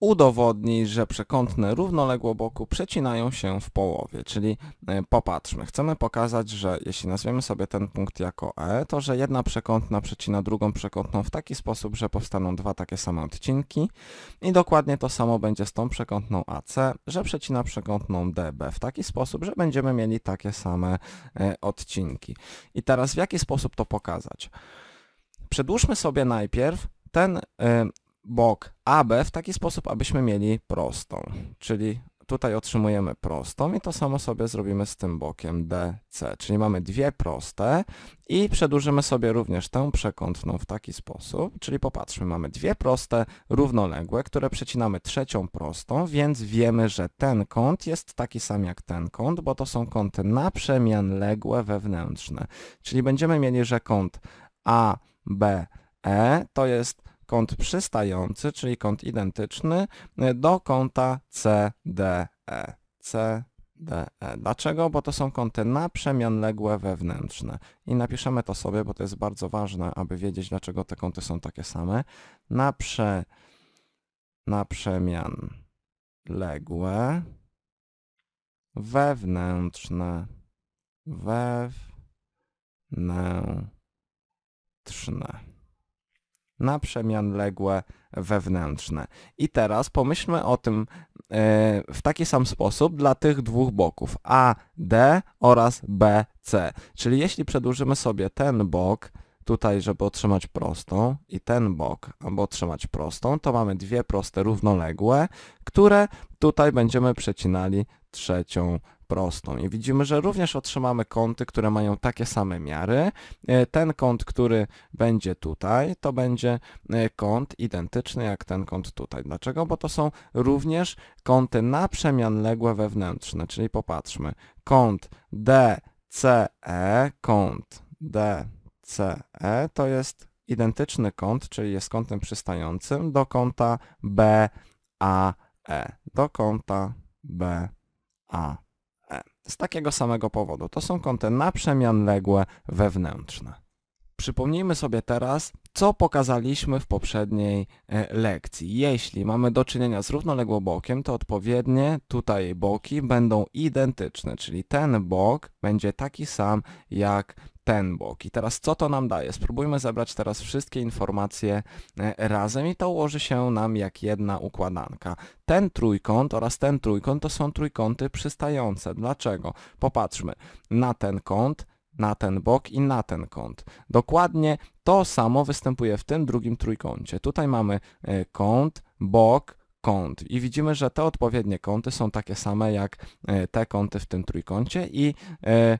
udowodnić, że przekątne równoległoboku przecinają się w połowie, czyli e, popatrzmy, chcemy pokazać, że jeśli nazwiemy sobie ten punkt jako E, to że jedna przekątna przecina drugą przekątną w taki sposób, że powstaną dwa takie same odcinki i dokładnie to samo będzie z tą przekątną AC, że przecina przekątną DB w taki sposób, że będziemy mieli takie same e, odcinki. I teraz w jaki sposób to pokazać? Przedłużmy sobie najpierw ten e, bok AB w taki sposób, abyśmy mieli prostą. Czyli tutaj otrzymujemy prostą i to samo sobie zrobimy z tym bokiem DC. Czyli mamy dwie proste i przedłużymy sobie również tę przekątną w taki sposób. Czyli popatrzmy, mamy dwie proste równoległe, które przecinamy trzecią prostą, więc wiemy, że ten kąt jest taki sam jak ten kąt, bo to są kąty naprzemianległe wewnętrzne. Czyli będziemy mieli, że kąt ABE to jest kąt przystający, czyli kąt identyczny e, do kąta CDE. CDE. Dlaczego? Bo to są kąty naprzemianległe wewnętrzne. I napiszemy to sobie, bo to jest bardzo ważne, aby wiedzieć, dlaczego te kąty są takie same. Naprze, naprzemianległe wewnętrzne wewnętrzne na przemian ległe wewnętrzne. I teraz pomyślmy o tym e, w taki sam sposób dla tych dwóch boków A, D oraz B, C. Czyli jeśli przedłużymy sobie ten bok tutaj, żeby otrzymać prostą i ten bok, aby otrzymać prostą, to mamy dwie proste równoległe, które tutaj będziemy przecinali trzecią prostą. I widzimy, że również otrzymamy kąty, które mają takie same miary. E, ten kąt, który będzie tutaj, to będzie e, kąt identyczny jak ten kąt tutaj. Dlaczego? Bo to są również kąty naprzemianległe wewnętrzne, czyli popatrzmy. Kąt DCE, kąt DCE to jest identyczny kąt, czyli jest kątem przystającym do kąta BAE, do kąta BAE z takiego samego powodu. To są kąty naprzemianległe wewnętrzne. Przypomnijmy sobie teraz, co pokazaliśmy w poprzedniej e, lekcji. Jeśli mamy do czynienia z równoległobokiem, to odpowiednie tutaj boki będą identyczne, czyli ten bok będzie taki sam jak ten bok. I teraz co to nam daje? Spróbujmy zebrać teraz wszystkie informacje e, razem i to ułoży się nam jak jedna układanka. Ten trójkąt oraz ten trójkąt to są trójkąty przystające. Dlaczego? Popatrzmy na ten kąt, na ten bok i na ten kąt. Dokładnie to samo występuje w tym drugim trójkącie. Tutaj mamy e, kąt, bok, kąt i widzimy, że te odpowiednie kąty są takie same jak e, te kąty w tym trójkącie i e,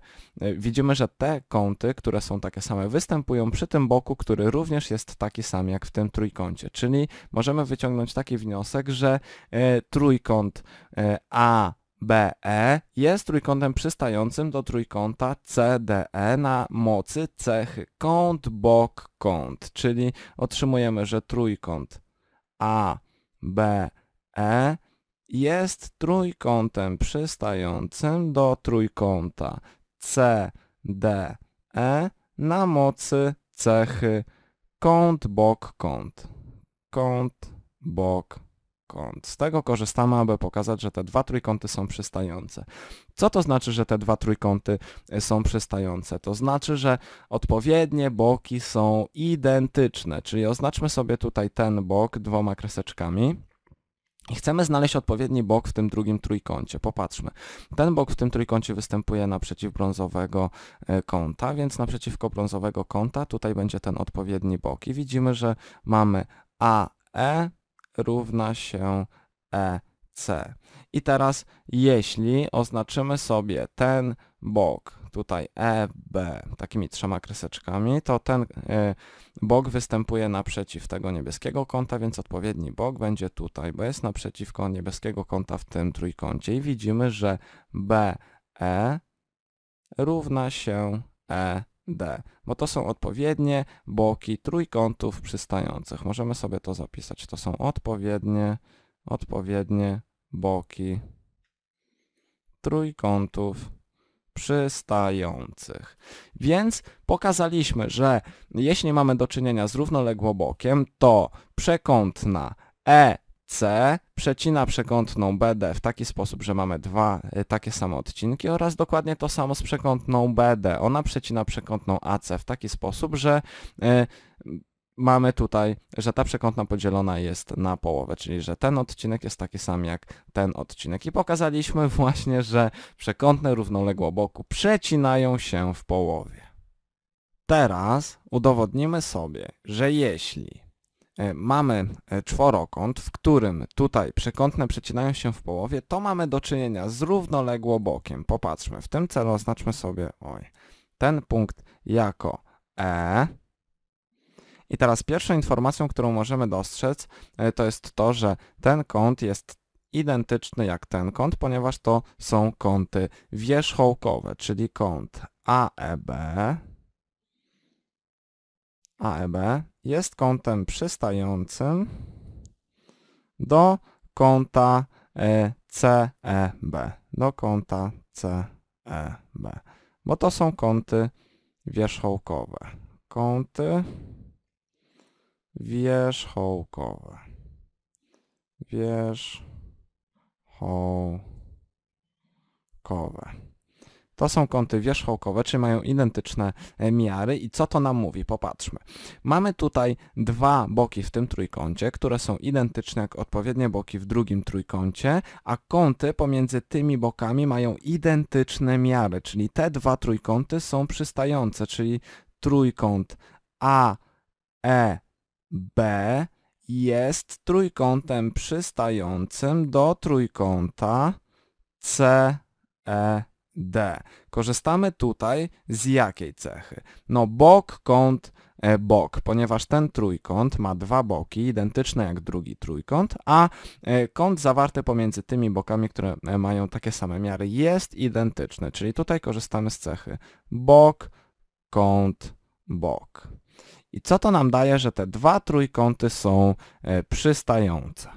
widzimy, że te kąty, które są takie same występują przy tym boku, który również jest taki sam jak w tym trójkącie, czyli możemy wyciągnąć taki wniosek, że trójkąt A BE jest trójkątem przystającym do trójkąta CDE na mocy cechy kąt, bok, kąt, czyli otrzymujemy, że trójkąt ABE jest trójkątem przystającym do trójkąta CDE na mocy cechy kąt, bok, kąt. Kąt, bok, trójkąt. Z tego korzystamy, aby pokazać, że te dwa trójkąty są przystające. Co to znaczy, że te dwa trójkąty e, są przystające? To znaczy, że odpowiednie boki są identyczne, czyli oznaczmy sobie tutaj ten bok dwoma kreseczkami. I chcemy znaleźć odpowiedni bok w tym drugim trójkącie. Popatrzmy. Ten bok w tym trójkącie występuje naprzeciw brązowego e, kąta, więc naprzeciwko brązowego kąta tutaj będzie ten odpowiedni bok. I widzimy, że mamy AE równa się EC. I teraz jeśli oznaczymy sobie ten bok, tutaj EB takimi trzema kreseczkami, to ten y, bok występuje naprzeciw tego niebieskiego kąta, więc odpowiedni bok będzie tutaj, bo jest naprzeciwko niebieskiego kąta w tym trójkącie i widzimy, że BE równa się EC. D, bo to są odpowiednie boki trójkątów przystających. Możemy sobie to zapisać. To są odpowiednie, odpowiednie boki trójkątów przystających. Więc pokazaliśmy, że jeśli mamy do czynienia z równoległobokiem, to przekątna E C przecina przekątną BD w taki sposób, że mamy dwa y, takie same odcinki oraz dokładnie to samo z przekątną BD. Ona przecina przekątną AC w taki sposób, że y, mamy tutaj, że ta przekątna podzielona jest na połowę, czyli że ten odcinek jest taki sam jak ten odcinek. I pokazaliśmy właśnie, że przekątne równoległoboku przecinają się w połowie. Teraz udowodnimy sobie, że jeśli E, mamy e, czworokąt, w którym tutaj przekątne przecinają się w połowie, to mamy do czynienia z równoległobokiem. Popatrzmy, w tym celu oznaczmy sobie oj, ten punkt jako E. I teraz pierwszą informacją, którą możemy dostrzec, e, to jest to, że ten kąt jest identyczny jak ten kąt, ponieważ to są kąty wierzchołkowe, czyli kąt AEB AEB jest kątem przystającym do kąta e, CEB, do kąta CEB, bo to są kąty wierzchołkowe. Kąty wierzchołkowe. Wierzchołkowe. To są kąty wierzchołkowe, czy mają identyczne e, miary i co to nam mówi? Popatrzmy. Mamy tutaj dwa boki w tym trójkącie, które są identyczne jak odpowiednie boki w drugim trójkącie, a kąty pomiędzy tymi bokami mają identyczne miary, czyli te dwa trójkąty są przystające, czyli trójkąt AEB jest trójkątem przystającym do trójkąta CE. D. Korzystamy tutaj z jakiej cechy? No bok, kąt, e, bok, ponieważ ten trójkąt ma dwa boki, identyczne jak drugi trójkąt, a e, kąt zawarty pomiędzy tymi bokami, które e, mają takie same miary, jest identyczny, czyli tutaj korzystamy z cechy bok, kąt, bok. I co to nam daje, że te dwa trójkąty są przystające?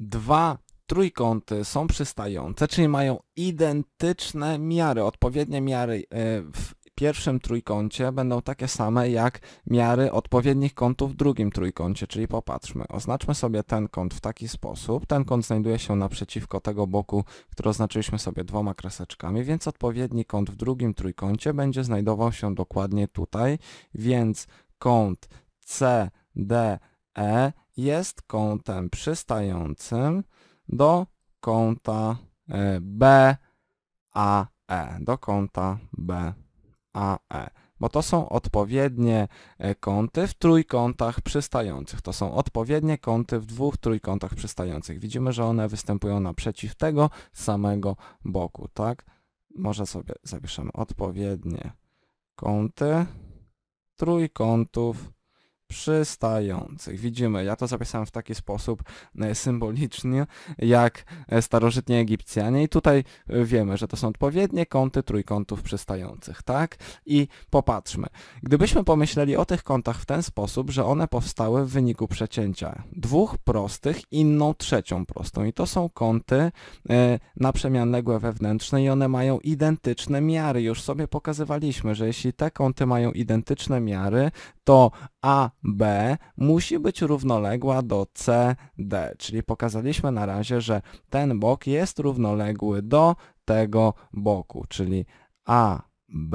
Dwa trójkąty są przystające, czyli mają identyczne miary, odpowiednie miary e, w pierwszym trójkącie będą takie same jak miary odpowiednich kątów w drugim trójkącie, czyli popatrzmy, oznaczmy sobie ten kąt w taki sposób, ten kąt znajduje się naprzeciwko tego boku, który oznaczyliśmy sobie dwoma kreseczkami, więc odpowiedni kąt w drugim trójkącie będzie znajdował się dokładnie tutaj, więc kąt CDE jest kątem przystającym, do kąta BAE, e. do kąta BAE, bo to są odpowiednie e, kąty w trójkątach przystających. To są odpowiednie kąty w dwóch trójkątach przystających. Widzimy, że one występują naprzeciw tego samego boku, tak? Może sobie zapiszemy odpowiednie kąty trójkątów przystających. Widzimy, ja to zapisałem w taki sposób e, symbolicznie, jak e, starożytni Egipcjanie i tutaj e, wiemy, że to są odpowiednie kąty trójkątów przystających, tak? I popatrzmy, gdybyśmy pomyśleli o tych kątach w ten sposób, że one powstały w wyniku przecięcia dwóch prostych, inną trzecią prostą i to są kąty naprzemianległe wewnętrzne i one mają identyczne miary. Już sobie pokazywaliśmy, że jeśli te kąty mają identyczne miary, to AB musi być równoległa do CD, czyli pokazaliśmy na razie, że ten bok jest równoległy do tego boku, czyli AB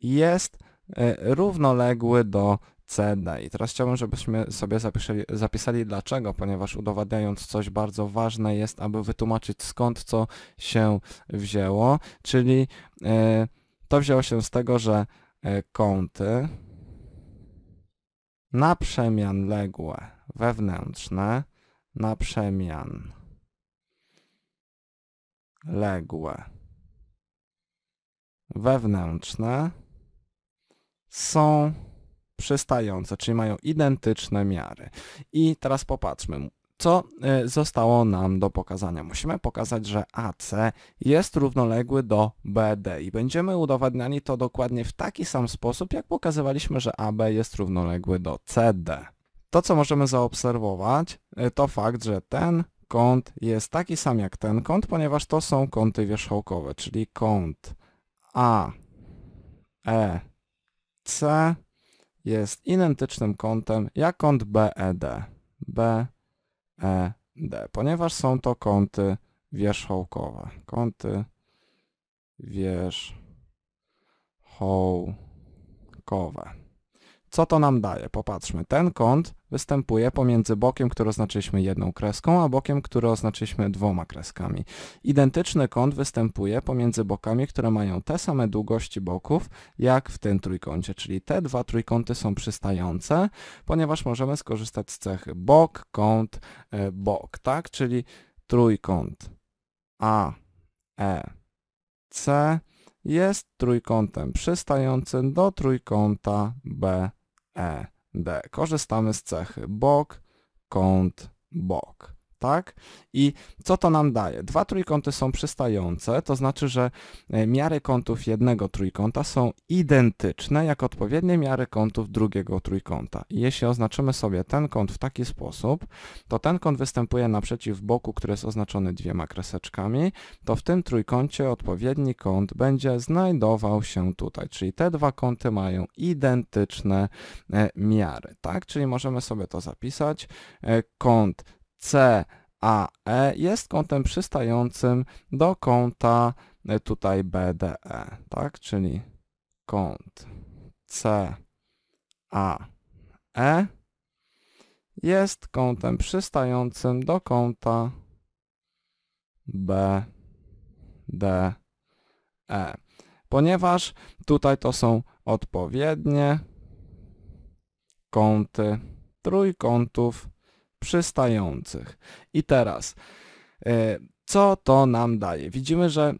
jest y, równoległy do CD. I teraz chciałbym, żebyśmy sobie zapisali, zapisali dlaczego, ponieważ udowadniając coś bardzo ważne jest, aby wytłumaczyć skąd co się wzięło, czyli y, to wzięło się z tego, że y, kąty, na przemian ległe, wewnętrzne, na przemian ległe, wewnętrzne są przystające, czyli mają identyczne miary. I teraz popatrzmy co e, zostało nam do pokazania. Musimy pokazać, że AC jest równoległy do BD i będziemy udowadniali to dokładnie w taki sam sposób, jak pokazywaliśmy, że AB jest równoległy do CD. To, co możemy zaobserwować, e, to fakt, że ten kąt jest taki sam jak ten kąt, ponieważ to są kąty wierzchołkowe, czyli kąt AEC jest identycznym kątem jak kąt BED. B e, E, D, ponieważ są to kąty wierzchołkowe. Kąty wierzchołkowe. Co to nam daje? Popatrzmy. Ten kąt występuje pomiędzy bokiem, który oznaczyliśmy jedną kreską, a bokiem, który oznaczyliśmy dwoma kreskami. Identyczny kąt występuje pomiędzy bokami, które mają te same długości boków, jak w tym trójkącie, czyli te dwa trójkąty są przystające, ponieważ możemy skorzystać z cechy bok, kąt, e, bok, tak? Czyli trójkąt A, E, C jest trójkątem przystającym do trójkąta B. E, D. Korzystamy z cechy bok, kąt, bok tak? I co to nam daje? Dwa trójkąty są przystające, to znaczy, że e, miary kątów jednego trójkąta są identyczne jak odpowiednie miary kątów drugiego trójkąta. I jeśli oznaczymy sobie ten kąt w taki sposób, to ten kąt występuje naprzeciw boku, który jest oznaczony dwiema kreseczkami, to w tym trójkącie odpowiedni kąt będzie znajdował się tutaj, czyli te dwa kąty mają identyczne e, miary, tak? Czyli możemy sobie to zapisać. E, kąt CAE jest kątem przystającym do kąta e, tutaj BDE, tak? Czyli kąt CAE jest kątem przystającym do kąta BDE. Ponieważ tutaj to są odpowiednie kąty trójkątów przystających. I teraz, e, co to nam daje? Widzimy, że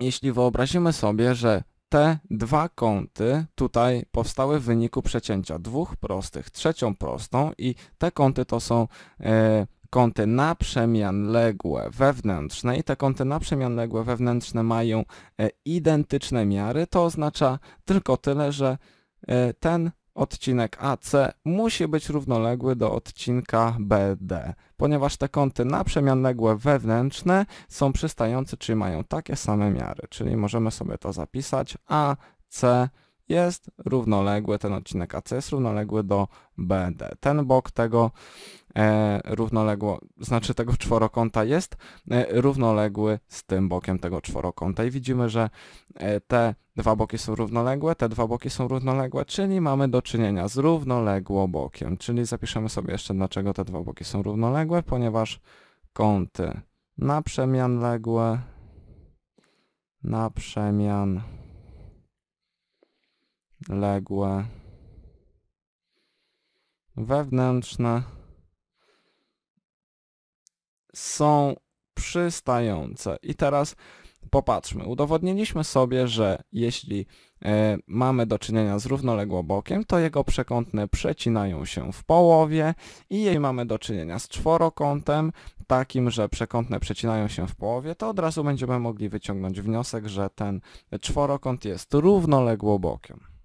jeśli wyobrazimy sobie, że te dwa kąty tutaj powstały w wyniku przecięcia dwóch prostych, trzecią prostą i te kąty to są e, kąty naprzemianległe wewnętrzne i te kąty naprzemianległe wewnętrzne mają e, identyczne miary, to oznacza tylko tyle, że ten odcinek AC musi być równoległy do odcinka BD, ponieważ te kąty naprzemianległe wewnętrzne są przystające, czyli mają takie same miary, czyli możemy sobie to zapisać AC jest równoległy, ten odcinek AC jest równoległy do BD. Ten bok tego e, równoległo, znaczy tego czworokąta jest e, równoległy z tym bokiem tego czworokąta i widzimy, że e, te dwa boki są równoległe, te dwa boki są równoległe, czyli mamy do czynienia z równoległobokiem, czyli zapiszemy sobie jeszcze dlaczego te dwa boki są równoległe, ponieważ kąty naprzemianległe, naprzemian ległe, wewnętrzne są przystające. I teraz popatrzmy. Udowodniliśmy sobie, że jeśli e, mamy do czynienia z równoległobokiem, to jego przekątne przecinają się w połowie i jeśli mamy do czynienia z czworokątem, takim, że przekątne przecinają się w połowie, to od razu będziemy mogli wyciągnąć wniosek, że ten czworokąt jest równoległobokiem.